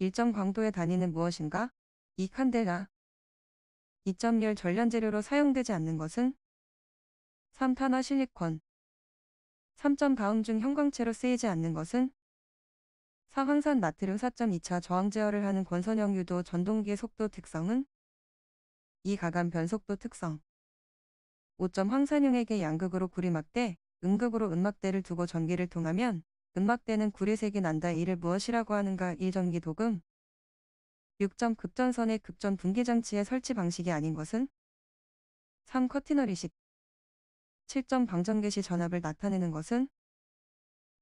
일정 광도의 단위는 무엇인가? 이 칸델라. 2.1 전련재료로 사용되지 않는 것은? 3탄화 실리콘. 3다음중 형광체로 쓰이지 않는 것은? 4. 황산 나트륨 4.2차 저항 제어를 하는 권선형 유도 전동기의 속도 특성은? 2. 가감 변속도 특성. 5. 황산형에게 양극으로 구리막대, 음극으로 음막대를 두고 전기를 통하면 음박되는 구리색이 난다 이를 무엇이라고 하는가 1전기 도금 6점 급전선의 급전 분기장치의 설치 방식이 아닌 것은 3. 커티너리식 7점 방전개시 전압을 나타내는 것은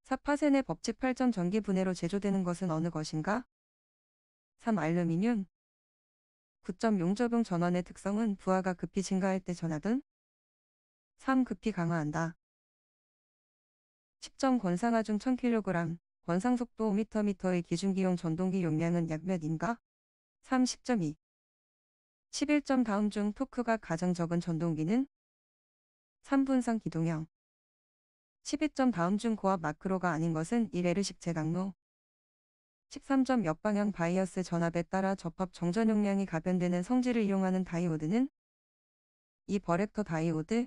4파센의 법칙 8점 전기 분해로 제조되는 것은 어느 것인가? 3. 알루미늄 9점 용접용 전원의 특성은 부하가 급히 증가할 때 전압은 3. 급히 강화한다. 측정 권상하 중 1000kg, 권상속도 5m/m의 기준기용 전동기 용량은 약 몇인가? 30.2 11점 다음 중 토크가 가장 적은 전동기는 3분상 기동형 12점 다음 중 고압 마크로가 아닌 것은 1L식 재강로 13점 역방향 바이어스 전압에 따라 접합 정전 용량이 가변되는 성질을 이용하는 다이오드는 이 버렉터 다이오드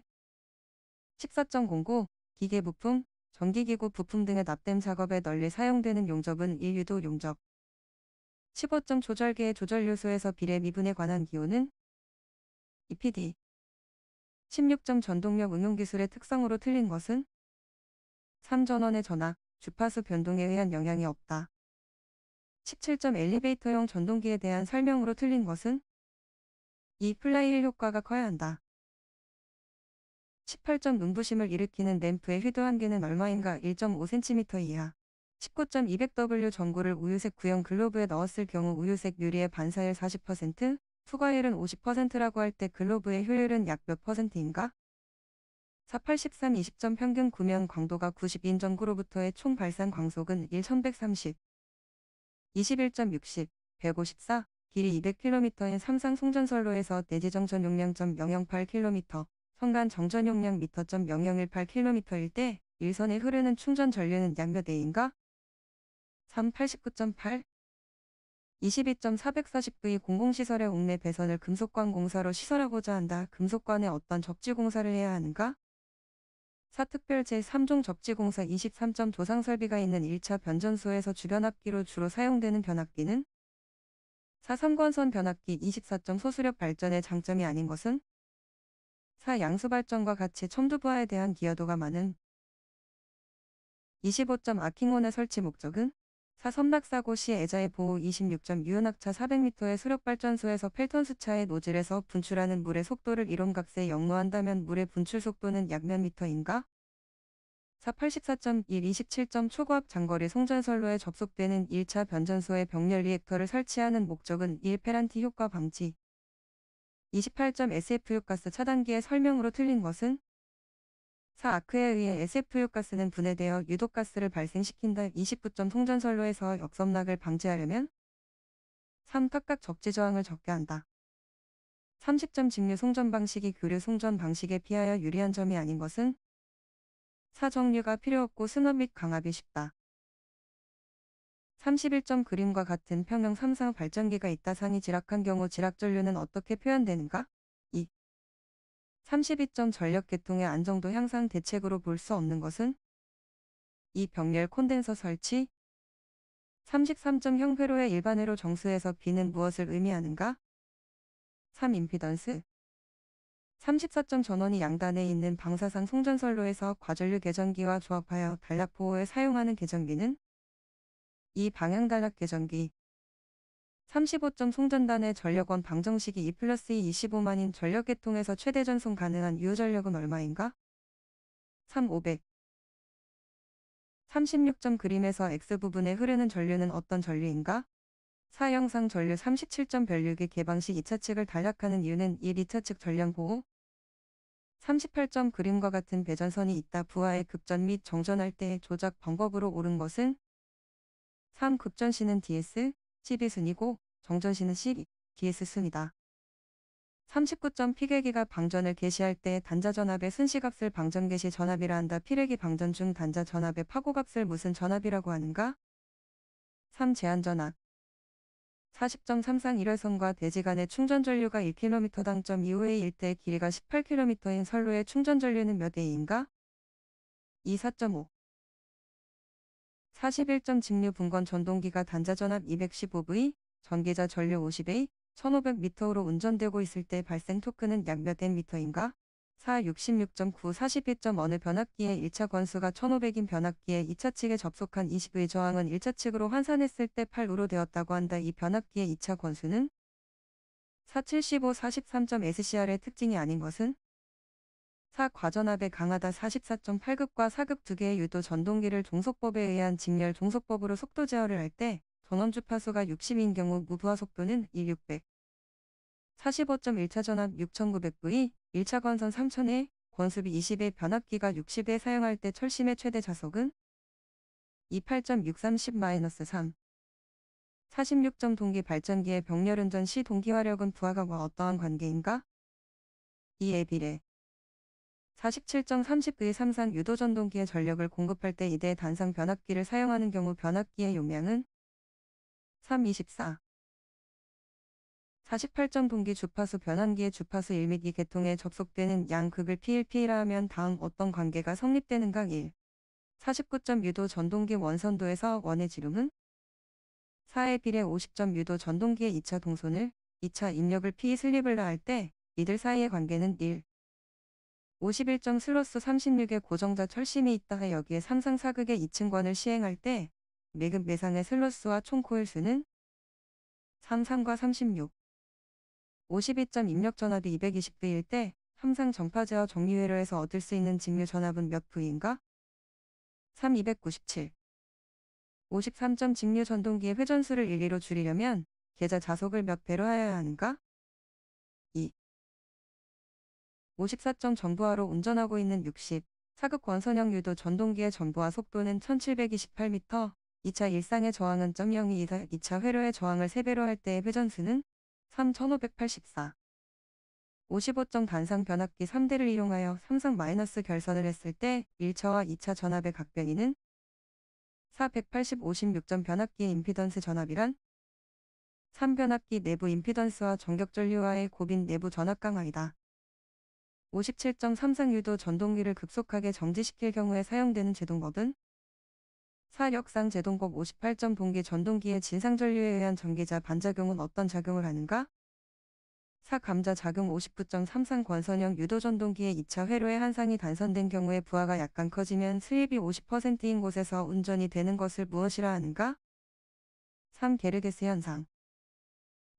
14.09 기계 부품 전기기구 부품 등의 납땜 작업에 널리 사용되는 용접은 인류도 용접. 15점 조절기의 조절 요소에서 비례 미분에 관한 기호는 EPD. 16점 전동력 응용 기술의 특성으로 틀린 것은 3전원의 전압, 주파수 변동에 의한 영향이 없다. 17점 엘리베이터용 전동기에 대한 설명으로 틀린 것은 이 플라이힐 효과가 커야 한다. 18점 응부심을 일으키는 램프의 휘도 한계는 얼마인가 1.5cm 이하. 19.200W 전구를 우유색 구형 글로브에 넣었을 경우 우유색 유리의 반사율 40%, 투과율은 50%라고 할 때 글로브의 효율은 약 몇 퍼센트인가? 4813 20점 평균 구면 광도가 90인 전구로부터의 총 발산 광속은 1130, 21.60, 154, 길이 200km인 삼상 송전선로에서 내지정 전 용량 0.008km, 선간 정전 용량 미터 점 0.018km일 때 일선에 흐르는 충전 전류는 양몇 A인가? 3 89.8 22.440V 공공시설의 옥내 배선을 금속관 공사로 시설하고자 한다. 금속관에 어떤 접지 공사를 해야 하는가? 사특별 제3종 접지공사 23점 조상 설비가 있는 1차 변전소에서 주변압기로 주로 사용되는 변압기는 4.3관선 변압기 24점 소수력 발전의 장점이 아닌 것은 4. 양수 발전과 같이 첨두부하에 대한 기여도가 많은 25점 아킹원의 설치 목적은 4. 섬낙사고시 애자의 보호 26점 유연학차 400m의 수력발전소에서 펠턴수차의 노즐에서 분출하는 물의 속도를 이론각세 에 역로한다면 물의 분출 속도는 약 몇 미터인가? 484.1 27점 초고압 장거리 송전설로에 접속되는 1차 변전소의 병렬 리액터를 설치하는 목적은 1페란티 효과 방지 28점 SFU 가스 차단기의 설명으로 틀린 것은 4. 아크에 의해 SFU 가스는 분해되어 유독 가스를 발생시킨다. 29점 통전선로에서 역섬락을 방지하려면 3. 각각 적재 저항을 적게 한다. 30점 직류 송전 방식이 교류 송전 방식에 비하여 유리한 점이 아닌 것은 4. 정류가 필요 없고 승합 및 강압이 쉽다. 31점 그림과 같은 평형 삼상 발전기가 있다 상이 지락한 경우 지락 전류는 어떻게 표현되는가? 2. 32점 전력 계통의 안정도 향상 대책으로 볼 수 없는 것은? 2. 병렬 콘덴서 설치 33점 형회로의 일반회로 정수에서 B는 무엇을 의미하는가? 3. 임피던스 34점 전원이 양단에 있는 방사상 송전선로에서 과전류 계전기와 조합하여 단락 보호에 사용하는 계전기는 이 방향단락 계전기 35점 송전단의 전력원 방정식이 E 플러스 2 25만인 전력계통에서 최대 전송 가능한 유효전력은 얼마인가? 3 500 36점 그림에서 X 부분에 흐르는 전류는 어떤 전류인가? 사형상 전류 37점 변류기 개방시 2차 측을 단락하는 이유는 1 2차 측 전량 보호 38점 그림과 같은 배전선이 있다 부하의 급전 및 정전할 때의 조작 방법으로 옳은 것은 3. 급전시는 DS 12순이고 정전시는 12, DS순이다. 39점 피계기가 방전을 개시할 때 단자전압의 순시값을 방전개시 전압이라 한다. 피래기 방전 중 단자전압의 파고값을 무슨 전압이라고 하는가? 3. 제한전압 40.33 1회선과 대지 간의 충전전류가 1km당 점 이후의 일대 길이가 18km인 선로의 충전전류는 몇 A인가? 2 4.5 41전 직류 분권 전동기가 단자전압 215V, 전기자 전류 50A, 1500m로 운전되고 있을 때 발생 토크는 약몇 Nm인가? 4. 66.9 42점 어느 변압기에 1차 건수가 1500인 변압기에 2차 측에 접속한 20의 저항은 1차 측으로 환산했을 때 8으로 되었다고 한다. 이 변압기의 2차 건수는475 4 3 SCR의 특징이 아닌 것은 4. 과전압에 강하다 44.8급과 4급 두 개의 유도 전동기를 종속법에 의한 직렬 종속법으로 속도 제어를 할 때 전원 주파수가 60인 경우 무부하 속도는 1600. 45.1차 전압 6900V, 1차 건선 3000에 권수비 20에 변압기가 60에 사용할 때 철심의 최대 자석은 28.630-3. 46점 동기 발전기의 병렬 운전 시 동기화력은 부하각과 어떠한 관계인가? 이에 비례 47.30의 삼산 유도 전동기의 전력을 공급할 때 이대 단상 변압기를 사용하는 경우 변압기의 용량은 324 48점 동기 주파수 변환기의 주파수 1및2 계통에 접속되는 양극을 PLP라 하면 다음 어떤 관계가 성립되는가 1. 49점 유도 전동기 원선도에서 원의 지름은 4에 비례 50점 유도 전동기의 2차 동선을 2차 입력을 P 슬립을 나할 때 이들 사이의 관계는 1. 51정 슬러스 36의 고정자 철심이 있다 해 여기에 삼상사극의 2층관을 시행할 때 매급 매상의 슬러스와 총 코일 수는 33과 36 52점 입력 전압이 220대일 때 함상 정파제와 정리회로에서 얻을 수 있는 직류 전압은 몇 V인가? 3 297 53점 직류 전동기의 회전수를 1리로 줄이려면 계좌 자속을 몇 배로 하여야 하는가? 2. 5 4점 전부하로 운전하고 있는 60, 4급 권선형 유도 전동기의 전부하 속도는 1728m, 2차 일상의 저항은 0.02 2차 회로의 저항을 3배로 할 때의 회전수는 3584. 5 5점 단상 변압기 3대를 이용하여 삼성 마이너스 결선을 했을 때 1차와 2차 전압의 각 변이는 480 56점 변압기의 임피던스 전압이란 3변압기 내부 임피던스와 전격전류와의 고빈 내부 전압 강화이다. 5 7 3 3유도 전동기를 급속하게 정지시킬 경우에 사용되는 제동법은 4. 역상 제동법 58점 동기 전동기의 진상전류에 의한 전기자 반작용은 어떤 작용을 하는가? 4. 감자 작용 59.3상 권선형 유도 전동기의 2차 회로의 한상이 단선된 경우에 부하가 약간 커지면 스윕이 50%인 곳에서 운전이 되는 것을 무엇이라 하는가? 3. 게르게스 현상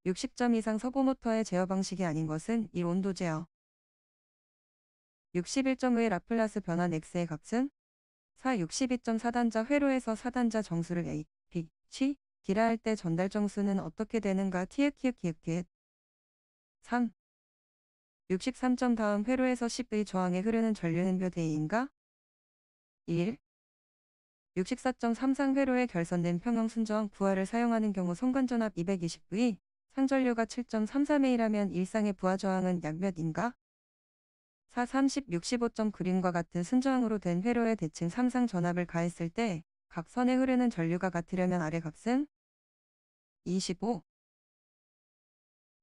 60점 이상 서보모터의 제어 방식이 아닌 것은 이 온도 제어 61.5의 라플라스 변환 x의 값은 4 62.4단자 회로에서 4단자 정수를 a, b, c, d라 할 때 전달 정수는 어떻게 되는가 티읕 티읕 티읕 티읕 3. 63점 다음 회로에서 10의 저항에 흐르는 전류는 몇 A인가? 1. 64.3상 회로에 결선된 평형순정 부하를 사용하는 경우 성관전압 220V, 상전류가 7.33A라면 일상의 부하 저항은 약 몇인가? 430 65점 그림과 같은 순정으로된 회로의 대칭 3상 전압을 가했을 때 각 선에 흐르는 전류가 같으려면 아래 값은 25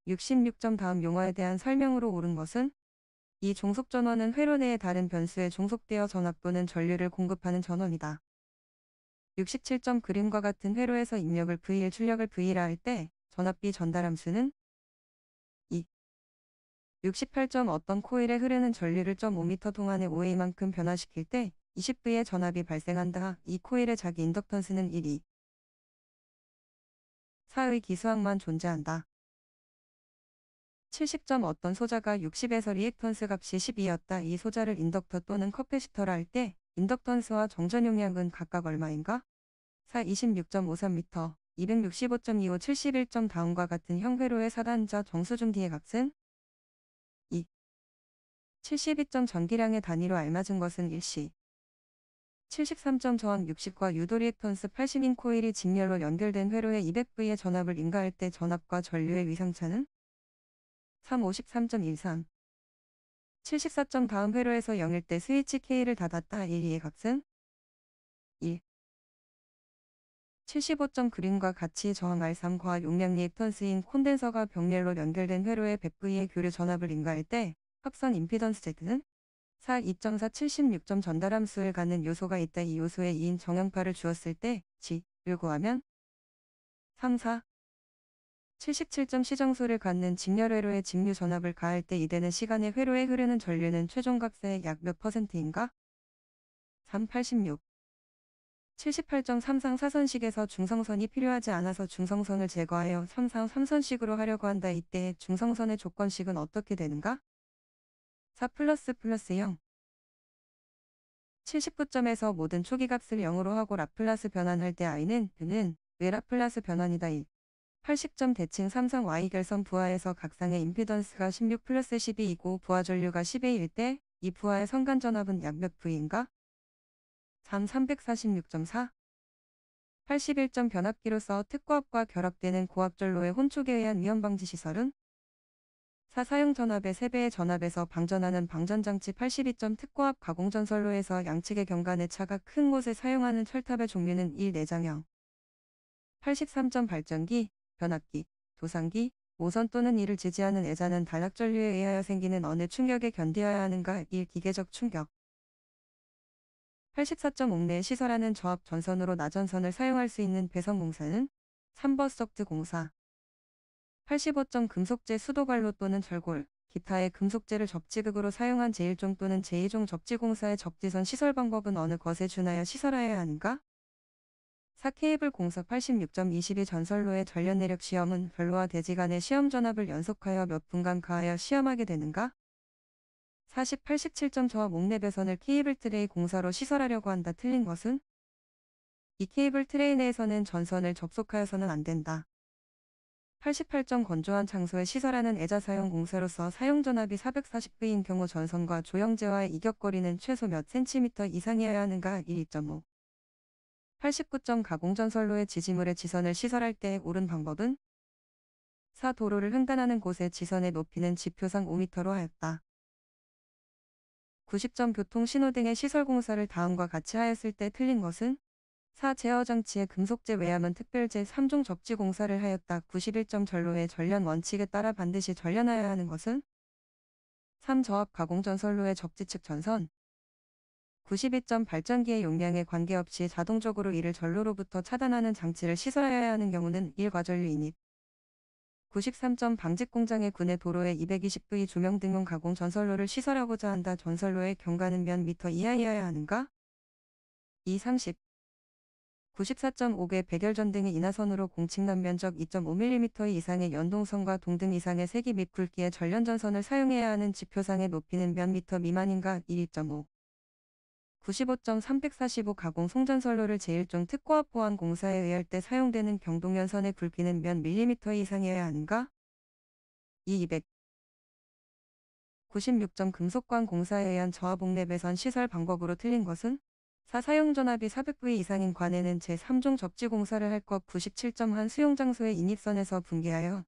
66점 다음 용어에 대한 설명으로 옳은 것은 이 종속 전원은 회로 내의 다른 변수에 종속되어 전압 또는 전류를 공급하는 전원이다. 67점 그림과 같은 회로에서 입력을 V1 출력을 v 1할때 전압 비 전달함수는 68점 어떤 코일에 흐르는 전류를 5 m 동안의 OA만큼 변화시킬 때 20V의 전압이 발생한다. 이 코일의 자기 인덕턴스는 1이 4의 기수학만 존재한다. 70점 어떤 소자가 60에서 리액턴스 값이 12였다. 이 소자를 인덕터 또는 커패시터라 할 때 인덕턴스와 정전 용량은 각각 얼마인가? 4 26.53m, 265.25, 71점 다음과 같은 형회로의 사단자 정수중 뒤의 값은 72점 전기량의 단위로 알맞은 것은 일시 73점 저항 60과 유도릭 리 턴스 80인 코일이 직렬로 연결된 회로의 200V의 전압을 인가할 때 전압과 전류의 위상차는 353.13 74점 다음 회로에서 0일 때 스위치 K를 닫았다 1, 위의 값은 1 75점 그림과 같이 저항 R3과 용량 리액턴스인 콘덴서가 병렬로 연결된 회로의 100V의 교류 전압을 인가할 때 확선 임피던스 제크는 4 2.4 76점 전달함수를 갖는 요소가 있다 이 요소에 2인 정형파를 주었을 때 g를 구하면 3 4 77점 시정수를 갖는 직렬회로의 직류 전압을 가할 때이대는 시간의 회로에 흐르는 전류는 최종각세의 약 몇 퍼센트인가? 386 78.3상 4선식에서 중성선이 필요하지 않아서 중성선을 제거하여 3상 3선식으로 하려고 한다. 이때 중성선의 조건식은 어떻게 되는가? 4 플러스 0 79점에서 모든 초기값을 0으로 하고 라플라스 변환할 때 i는 는 외라플라스 변환이다 1. 80점 대칭 삼성 Y 결선 부하에서 각상의 임피던스가 16 플러스 12이고 부하 전류가 10일 때 이 부하의 선간 전압은 약몇 V인가? 3 346.4 81점 변압기로서 특고압과 결합되는 고압전로의 혼촉에 의한 위험방지 시설은 차 사용 전압의 3배의 전압에서 방전하는 방전장치 82점 특고압 가공전설로에서 양측의 경관의 차가 큰 곳에 사용하는 철탑의 종류는 1 내장형, 83점 발전기, 변압기, 도상기, 오선 또는 이를 지지하는 애자는 단락전류에 의하여 생기는 어느 충격에 견디어야 하는가 1 기계적 충격 84점 옥내에 시설하는 저압 전선으로 나전선을 사용할 수 있는 배선 공사는 3버석트 공사 85점 금속재 수도관로 또는 절골, 기타의 금속재를 접지극으로 사용한 제1종 또는 제2종 접지공사의 접지선 시설 방법은 어느 것에 준하여 시설하여야 하는가? 4. 케이블 공사86.22 전설로의 전련 내력 시험은 별로와 대지 간의 시험 전압을 연속하여 몇 분간 가하여 시험하게 되는가? 40. 87점 저와 목내 배선을 케이블 트레이 공사로 시설하려고 한다 틀린 것은? 이 케이블 트레이 내에서는 전선을 접속하여서는 안 된다. 88정 건조한 장소에 시설하는 애자사용 공사로서 사용전압이 440V인 경우 전선과 조형제와의 이격거리는 최소 몇 센티미터 이상이어야 하는가 1.5. 89점 가공전설로의 지지물의 지선을 시설할 때의 옳은 방법은 4. 도로를 횡단하는 곳의 지선의 높이는 지표상 5m로 하였다. 90점 교통신호등의 시설공사를 다음과 같이 하였을 때 틀린 것은 4. 제어 장치의 금속재 외암은 특별제 3종 접지 공사를 하였다. 91점 전로의 전련 원칙에 따라 반드시 전련하여야 하는 것은 3. 저압 가공전 설로의 접지 측 전선 92점 발전기의 용량에 관계없이 자동적으로 이를 전로로부터 차단하는 장치를 시설하여야 하는 경우는 1과전류 인입 93점 방직 공장의 군의 도로에 220V 조명 등용 가공 전설로를 시설하고자 한다. 전설로의 경과는 면 미터 이하이어야 하는가? 230 94.5개 백열전 등이 인하선으로 공칭난 면적 2.5mm 이상의 연동선과 동등 이상의 세기 및 굵기의 전련전선을 사용해야 하는 지표상의 높이는 몇 미터 미만인가 1.5. 95.345 가공 송전선로를 제1종 특고화포안 공사에 의할 때 사용되는 경동연선의 굵기는 몇 밀리미터 이상이어야 하는가? 200. 2 96. 금속관 공사에 의한 저하복랩배선 시설 방법으로 틀린 것은? 4. 사용전압이 400V 이상인 관에는 제3종 접지공사를 할 것 97.1 수용장소의 인입선에서 분개하여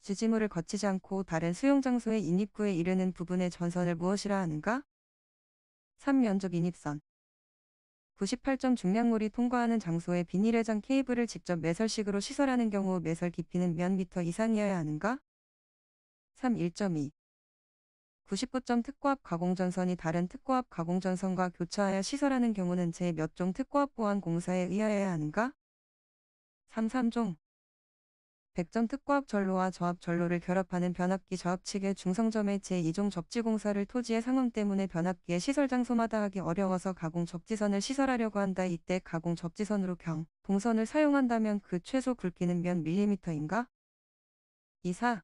지지물을 거치지 않고 다른 수용장소의 인입구에 이르는 부분의 전선을 무엇이라 하는가? 3. 면접 인입선 98점 중량물이 통과하는 장소에 비닐회장 케이블을 직접 매설식으로 시설하는 경우 매설 깊이는 몇 미터 이상이어야 하는가? 3. 1.2 99점 특고압 가공전선이 다른 특고압 가공전선과 교차하여 시설하는 경우는 제 몇 종 특고압 보안 공사에 의하여야 하는가? 33종 100점 특고압 전로와 저압 전로를 결합하는 변압기 저압측의 중성점의 제2종 접지 공사를 토지의 상황 때문에 변압기의 시설 장소마다 하기 어려워서 가공 접지선을 시설하려고 한다. 이때 가공 접지선으로 경, 동선을 사용한다면 그 최소 굵기는 몇 밀리미터인가? 24